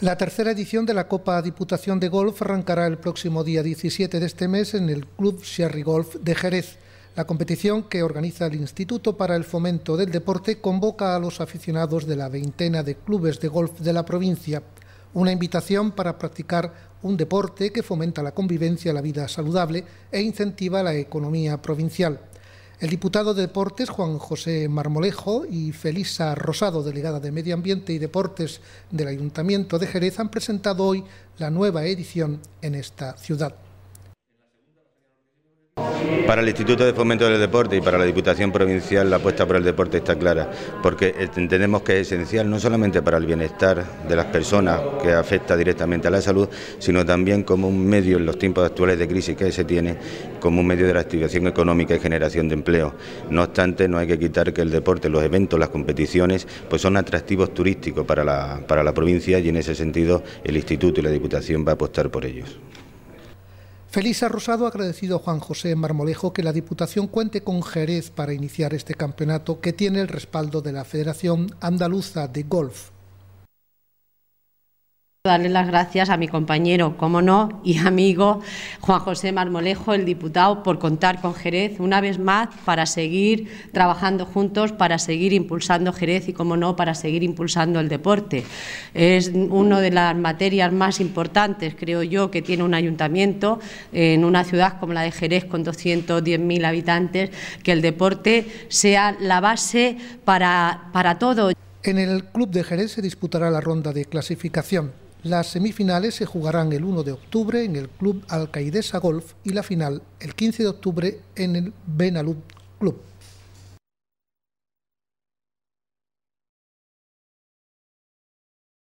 La tercera edición de la Copa Diputación de Golf arrancará el próximo día 17 de este mes en el Club Sherry Golf de Jerez. La competición que organiza el Instituto para el Fomento del Deporte convoca a los aficionados de la veintena de clubes de golf de la provincia. Una invitación para practicar un deporte que fomenta la convivencia, la vida saludable e incentiva la economía provincial. El diputado de Deportes, Juan José Marmolejo, y Felisa Rosado, delegada de Medio Ambiente y Deportes del Ayuntamiento de Jerez, han presentado hoy la nueva edición en esta ciudad. Para el Instituto de Fomento del Deporte y para la Diputación Provincial la apuesta por el deporte está clara, porque entendemos que es esencial no solamente para el bienestar de las personas que afecta directamente a la salud, sino también como un medio en los tiempos actuales de crisis que se tiene, como un medio de la activación económica y generación de empleo. No obstante, no hay que quitar que el deporte, los eventos, las competiciones, pues son atractivos turísticos para la, para la provincia y en ese sentido el Instituto y la Diputación va a apostar por ellos. Felisa Rosado ha agradecido a Juan José Marmolejo que la Diputación cuente con Jerez para iniciar este campeonato que tiene el respaldo de la Federación Andaluza de Golf darle las gracias a mi compañero, como no, y amigo Juan José Marmolejo, el diputado, por contar con Jerez una vez más para seguir trabajando juntos, para seguir impulsando Jerez y, como no, para seguir impulsando el deporte. Es una de las materias más importantes, creo yo, que tiene un ayuntamiento en una ciudad como la de Jerez, con 210.000 habitantes, que el deporte sea la base para, para todo. En el Club de Jerez se disputará la ronda de clasificación. Las semifinales se jugarán el 1 de octubre en el Club Alcaidesa Golf y la final el 15 de octubre en el Benalup Club.